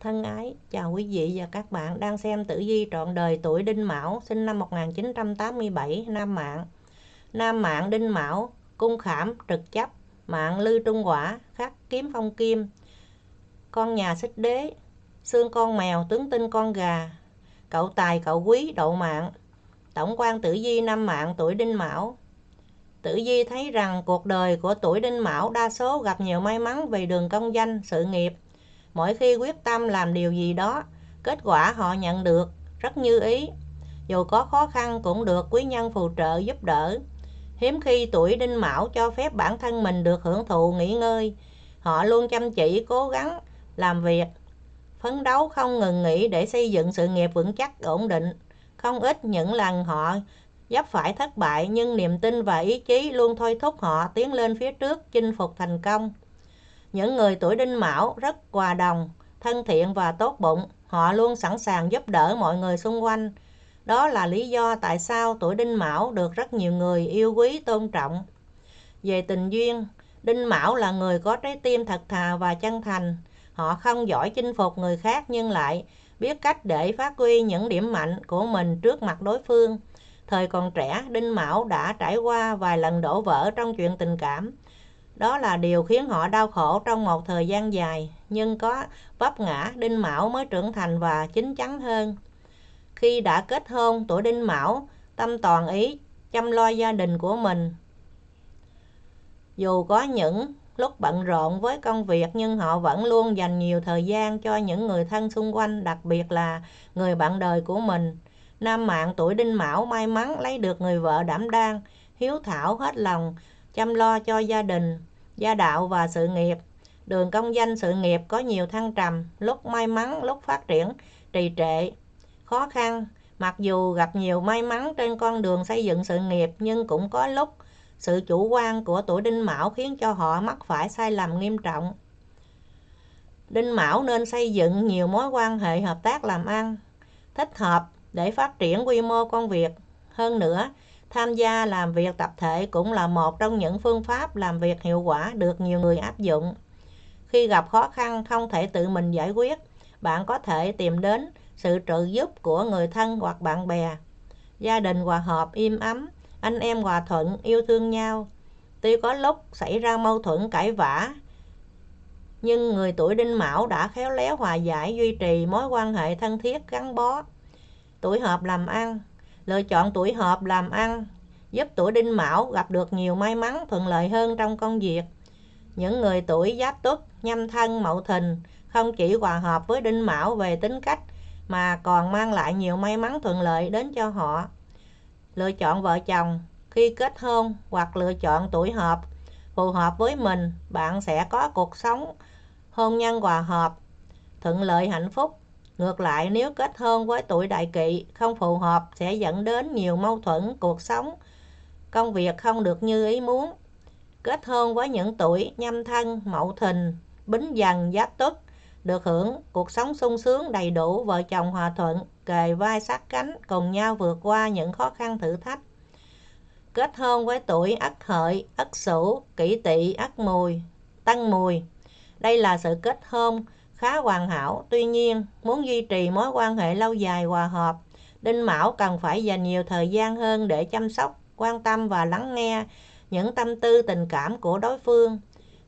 Thân ái, chào quý vị và các bạn đang xem Tử vi trọn đời tuổi Đinh Mão, sinh năm 1987, Nam Mạng. Nam Mạng Đinh Mão, cung khảm, trực chấp, mạng lư trung quả, khắc kiếm phong kim, con nhà xích đế, xương con mèo, tướng tinh con gà, cậu tài cậu quý, độ mạng. Tổng quan Tử vi Nam Mạng tuổi Đinh Mão, Tử vi thấy rằng cuộc đời của tuổi Đinh Mão đa số gặp nhiều may mắn về đường công danh, sự nghiệp, mỗi khi quyết tâm làm điều gì đó kết quả họ nhận được rất như ý dù có khó khăn cũng được quý nhân phù trợ giúp đỡ hiếm khi tuổi đinh mão cho phép bản thân mình được hưởng thụ nghỉ ngơi họ luôn chăm chỉ cố gắng làm việc phấn đấu không ngừng nghỉ để xây dựng sự nghiệp vững chắc ổn định không ít những lần họ dấp phải thất bại nhưng niềm tin và ý chí luôn thôi thúc họ tiến lên phía trước chinh phục thành công những người tuổi đinh mão rất hòa đồng, thân thiện và tốt bụng. Họ luôn sẵn sàng giúp đỡ mọi người xung quanh. Đó là lý do tại sao tuổi đinh mão được rất nhiều người yêu quý tôn trọng. Về tình duyên, đinh mão là người có trái tim thật thà và chân thành. Họ không giỏi chinh phục người khác nhưng lại biết cách để phát huy những điểm mạnh của mình trước mặt đối phương. Thời còn trẻ, Đinh Mão đã trải qua vài lần đổ vỡ trong chuyện tình cảm, đó là điều khiến họ đau khổ trong một thời gian dài, nhưng có vấp ngã đinh mão mới trưởng thành và chín chắn hơn. Khi đã kết hôn, tuổi đinh mão tâm toàn ý chăm lo gia đình của mình. Dù có những lúc bận rộn với công việc nhưng họ vẫn luôn dành nhiều thời gian cho những người thân xung quanh, đặc biệt là người bạn đời của mình. Nam mạng tuổi đinh mão may mắn lấy được người vợ đảm đang, hiếu thảo hết lòng, chăm lo cho gia đình gia đạo và sự nghiệp. Đường công danh sự nghiệp có nhiều thăng trầm, lúc may mắn, lúc phát triển, trì trệ, khó khăn. Mặc dù gặp nhiều may mắn trên con đường xây dựng sự nghiệp nhưng cũng có lúc sự chủ quan của tuổi đinh mão khiến cho họ mắc phải sai lầm nghiêm trọng. Đinh mão nên xây dựng nhiều mối quan hệ hợp tác làm ăn, thích hợp để phát triển quy mô công việc. Hơn nữa, Tham gia làm việc tập thể cũng là một trong những phương pháp làm việc hiệu quả được nhiều người áp dụng. Khi gặp khó khăn không thể tự mình giải quyết, bạn có thể tìm đến sự trợ giúp của người thân hoặc bạn bè. Gia đình hòa hợp im ấm, anh em hòa thuận, yêu thương nhau. Tuy có lúc xảy ra mâu thuẫn cãi vã, nhưng người tuổi đinh mão đã khéo léo hòa giải duy trì mối quan hệ thân thiết gắn bó. Tuổi hợp làm ăn lựa chọn tuổi hợp làm ăn giúp tuổi đinh mão gặp được nhiều may mắn thuận lợi hơn trong công việc những người tuổi giáp tuất nhâm thân mậu thìn không chỉ hòa hợp với đinh mão về tính cách mà còn mang lại nhiều may mắn thuận lợi đến cho họ lựa chọn vợ chồng khi kết hôn hoặc lựa chọn tuổi hợp phù hợp với mình bạn sẽ có cuộc sống hôn nhân hòa hợp thuận lợi hạnh phúc Ngược lại, nếu kết hôn với tuổi đại kỵ không phù hợp sẽ dẫn đến nhiều mâu thuẫn cuộc sống, công việc không được như ý muốn. Kết hôn với những tuổi nhâm thân, mậu thìn, bính dần, giáp tuất được hưởng cuộc sống sung sướng đầy đủ, vợ chồng hòa thuận, kề vai sát cánh cùng nhau vượt qua những khó khăn thử thách. Kết hôn với tuổi Ất Hợi, Ất Sửu, Kỷ Tỵ, Ất Mùi, Tân Mùi. Đây là sự kết hôn khá hoàn hảo. Tuy nhiên, muốn duy trì mối quan hệ lâu dài hòa hợp, Đinh Mão cần phải dành nhiều thời gian hơn để chăm sóc, quan tâm và lắng nghe những tâm tư tình cảm của đối phương.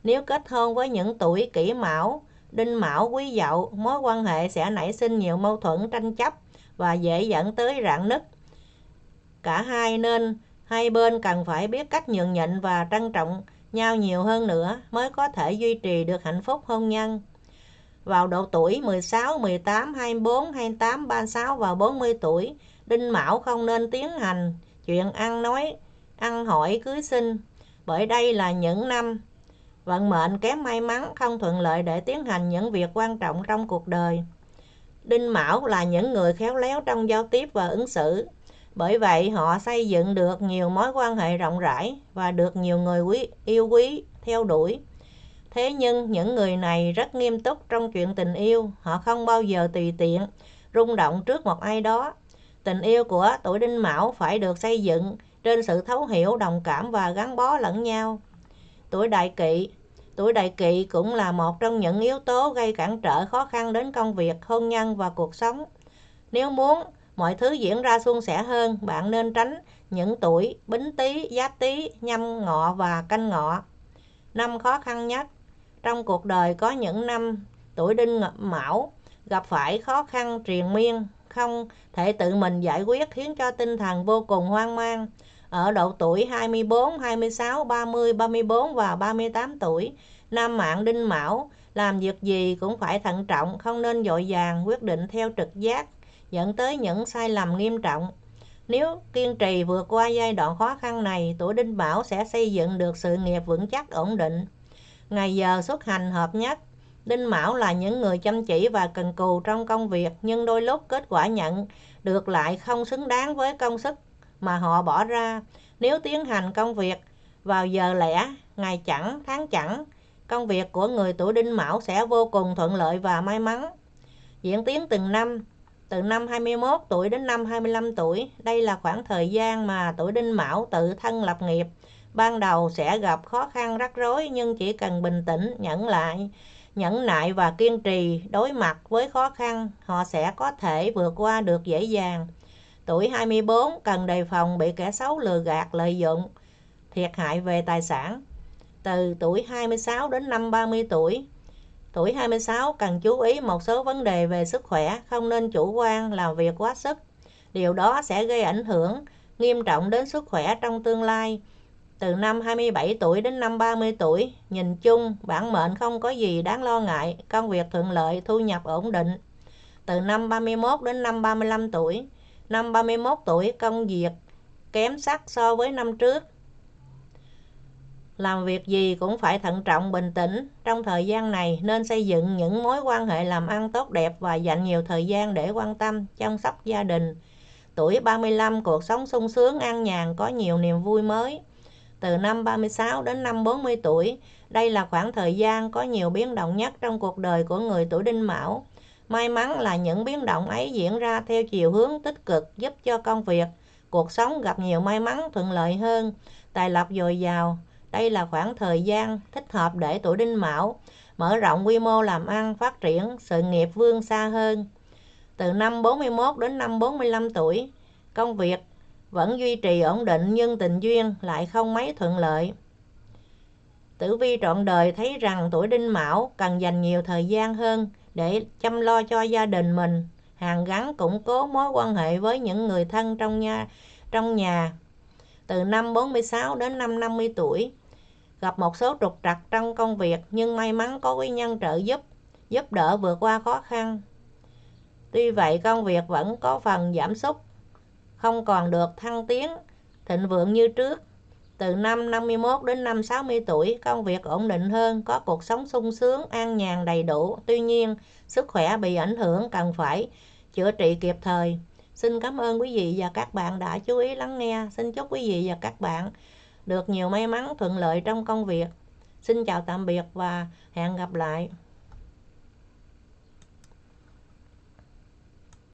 Nếu kết hôn với những tuổi kỷ mão, đinh mão quý dậu, mối quan hệ sẽ nảy sinh nhiều mâu thuẫn tranh chấp và dễ dẫn tới rạn nứt. Cả hai nên hai bên cần phải biết cách nhường nhịn và trân trọng nhau nhiều hơn nữa mới có thể duy trì được hạnh phúc hôn nhân vào độ tuổi 16, 18, 24, 28, 36 và 40 tuổi, Đinh Mão không nên tiến hành chuyện ăn nói, ăn hỏi, cưới sinh, bởi đây là những năm vận mệnh kém may mắn, không thuận lợi để tiến hành những việc quan trọng trong cuộc đời. Đinh Mão là những người khéo léo trong giao tiếp và ứng xử, bởi vậy họ xây dựng được nhiều mối quan hệ rộng rãi và được nhiều người quý, yêu quý, theo đuổi. Thế nhưng những người này rất nghiêm túc trong chuyện tình yêu, họ không bao giờ tùy tiện, rung động trước một ai đó. Tình yêu của tuổi đinh mão phải được xây dựng trên sự thấu hiểu, đồng cảm và gắn bó lẫn nhau. Tuổi đại kỵ Tuổi đại kỵ cũng là một trong những yếu tố gây cản trở khó khăn đến công việc, hôn nhân và cuộc sống. Nếu muốn mọi thứ diễn ra suôn sẻ hơn, bạn nên tránh những tuổi bính tý, giáp tý, nhâm ngọ và canh ngọ. Năm khó khăn nhất trong cuộc đời có những năm tuổi đinh mão gặp phải khó khăn triền miên, không thể tự mình giải quyết khiến cho tinh thần vô cùng hoang mang. Ở độ tuổi 24, 26, 30, 34 và 38 tuổi, nam mạng đinh mão làm việc gì cũng phải thận trọng, không nên dội vàng quyết định theo trực giác, dẫn tới những sai lầm nghiêm trọng. Nếu kiên trì vượt qua giai đoạn khó khăn này, tuổi Đinh mão sẽ xây dựng được sự nghiệp vững chắc ổn định ngày giờ xuất hành hợp nhất. Đinh Mão là những người chăm chỉ và cần cù trong công việc nhưng đôi lúc kết quả nhận được lại không xứng đáng với công sức mà họ bỏ ra. Nếu tiến hành công việc vào giờ lẻ, ngày chẳng, tháng chẳng, công việc của người tuổi Đinh Mão sẽ vô cùng thuận lợi và may mắn. Diễn tiến từng năm, từ năm 21 tuổi đến năm 25 tuổi, đây là khoảng thời gian mà tuổi Đinh Mão tự thân lập nghiệp, ban đầu sẽ gặp khó khăn rắc rối nhưng chỉ cần bình tĩnh nhẫn lại nhẫn nại và kiên trì đối mặt với khó khăn họ sẽ có thể vượt qua được dễ dàng tuổi 24 cần đề phòng bị kẻ xấu lừa gạt lợi dụng thiệt hại về tài sản từ tuổi 26 đến năm 30 tuổi tuổi 26 cần chú ý một số vấn đề về sức khỏe không nên chủ quan làm việc quá sức điều đó sẽ gây ảnh hưởng nghiêm trọng đến sức khỏe trong tương lai từ năm 27 tuổi đến năm 30 tuổi. Nhìn chung, bản mệnh không có gì đáng lo ngại, công việc thuận lợi, thu nhập ổn định. Từ năm 31 đến năm 35 tuổi. Năm 31 tuổi, công việc kém sắc so với năm trước. Làm việc gì cũng phải thận trọng, bình tĩnh. Trong thời gian này nên xây dựng những mối quan hệ làm ăn tốt đẹp và dành nhiều thời gian để quan tâm, chăm sóc gia đình. Tuổi 35 cuộc sống sung sướng an nhàn có nhiều niềm vui mới từ năm 36 đến năm 40 tuổi. Đây là khoảng thời gian có nhiều biến động nhất trong cuộc đời của người tuổi đinh mão. May mắn là những biến động ấy diễn ra theo chiều hướng tích cực giúp cho công việc, cuộc sống gặp nhiều may mắn thuận lợi hơn, tài lộc dồi dào. Đây là khoảng thời gian thích hợp để tuổi đinh mão mở rộng quy mô làm ăn, phát triển sự nghiệp vươn xa hơn. Từ năm 41 đến năm 45 tuổi, công việc vẫn duy trì ổn định nhưng tình duyên lại không mấy thuận lợi. Tử vi trọn đời thấy rằng tuổi đinh mão cần dành nhiều thời gian hơn để chăm lo cho gia đình mình, hàng gắn củng cố mối quan hệ với những người thân trong nhà, trong nhà. Từ năm 46 đến năm 50 tuổi, gặp một số trục trặc trong công việc nhưng may mắn có quý nhân trợ giúp, giúp đỡ vượt qua khó khăn. Tuy vậy công việc vẫn có phần giảm sút không còn được thăng tiến thịnh vượng như trước từ năm 51 đến năm 60 tuổi, công việc ổn định hơn, có cuộc sống sung sướng, an nhàn đầy đủ. Tuy nhiên, sức khỏe bị ảnh hưởng cần phải chữa trị kịp thời. Xin cảm ơn quý vị và các bạn đã chú ý lắng nghe. Xin chúc quý vị và các bạn được nhiều may mắn thuận lợi trong công việc. Xin chào tạm biệt và hẹn gặp lại.